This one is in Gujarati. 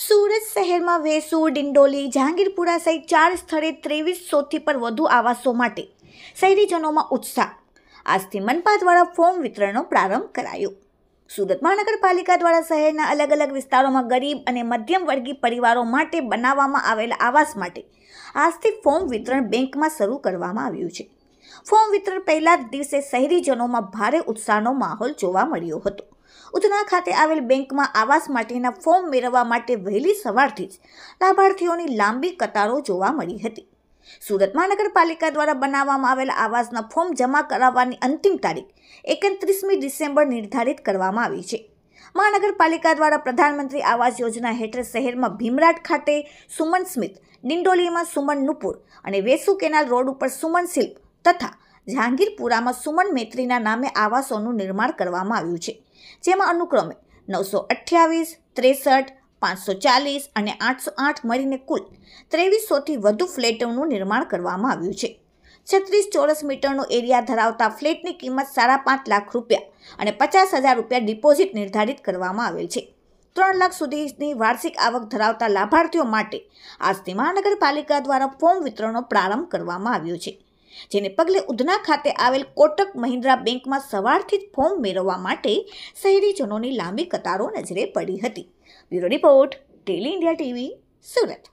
સુરત શહેરમાં વેસુર ડિંડોલી જહાંગીરપુરા સહિત ચાર સ્થળે ત્રેવીસોથી પર વધુ આવાસો માટે શહેરીજનોમાં ઉત્સાહ આજથી મનપા દ્વારા ફોર્મ વિતરણનો પ્રારંભ કરાયો સુરત મહાનગરપાલિકા દ્વારા શહેરના અલગ અલગ વિસ્તારોમાં ગરીબ અને મધ્યમ વર્ગીય પરિવારો માટે બનાવવામાં આવેલા આવાસ માટે આજથી ફોર્મ વિતરણ બેંકમાં શરૂ કરવામાં આવ્યું છે ફોર્મ વિતરણ પહેલા જ દિવસે શહેરીજનોમાં ભારે ઉત્સાહનો માહોલ જોવા મળ્યો હતો ઉધના ખાતે આવેલ બેંકમાં આવાસ માટેના ફોર્મ મેળવવા માટે વહેલી સવારથી જ લાભાર્થીઓની લાંબી કતારો જોવા મળી હતી સુરત મહાનગરપાલિકા દ્વારા બનાવવામાં આવેલા આવાસના ફોર્મ જમા કરાવવાની અંતિમ તારીખ એકત્રીસમી ડિસેમ્બર નિર્ધારિત કરવામાં આવી છે મહાનગરપાલિકા દ્વારા પ્રધાનમંત્રી આવાસ યોજના હેઠળ શહેરમાં ભીમરાટ ખાતે સુમન સ્મિત ડિંડોલીમાં સુમન નુપુર અને વેસુ કેનાલ રોડ ઉપર સુમન શિલ્પ તથા જહાંગીરપુરામાં સુમન મેત્રીના નામે આવાસોનું નિર્માણ કરવામાં આવ્યું છે જેમાં અનુક્રમે નવસો અઠ્યાવીસ ત્રેસઠ પાંચસો ચાલીસ અને આઠસો આઠ મળીને કુલ ત્રેવીસોથી વધુ ફ્લેટોનું નિર્માણ કરવામાં આવ્યું છે છત્રીસ ચોરસ મીટરનો એરિયા ધરાવતા ફ્લેટની કિંમત સાડા પાંચ લાખ રૂપિયા અને પચાસ હજાર રૂપિયા ડિપોઝિટ નિર્ધારિત કરવામાં આવેલ છે ત્રણ લાખ સુધીની વાર્ષિક આવક ધરાવતા લાભાર્થીઓ માટે આજથી મહાનગરપાલિકા દ્વારા ફોર્મ વિતરણનો પ્રારંભ કરવામાં આવ્યો છે જેને પગલે ઉધના ખાતે આવેલ કોટક મહિન્દ્રા બેંકમાં સવારથી જ ફોર્મ મેળવવા માટે શહેરીજનોની લાંબી કતારો નજરે પડી હતી bureau report Daily India TV Surat